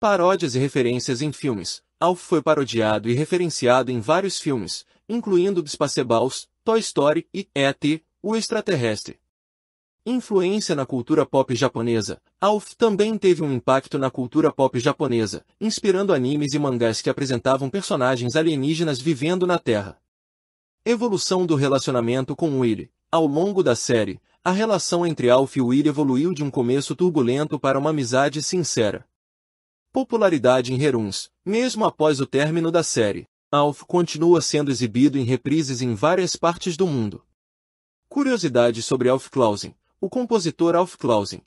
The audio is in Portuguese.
Paródias e referências em filmes. Alf foi parodiado e referenciado em vários filmes, incluindo Spaceballs, Toy Story e E.T., o extraterrestre. Influência na cultura pop japonesa. Alf também teve um impacto na cultura pop japonesa, inspirando animes e mangás que apresentavam personagens alienígenas vivendo na Terra. Evolução do relacionamento com Willy. Ao longo da série, a relação entre Alf e Willy evoluiu de um começo turbulento para uma amizade sincera popularidade em Heruns, mesmo após o término da série. Alf continua sendo exibido em reprises em várias partes do mundo. Curiosidade sobre Alf Clausen. O compositor Alf Clausen,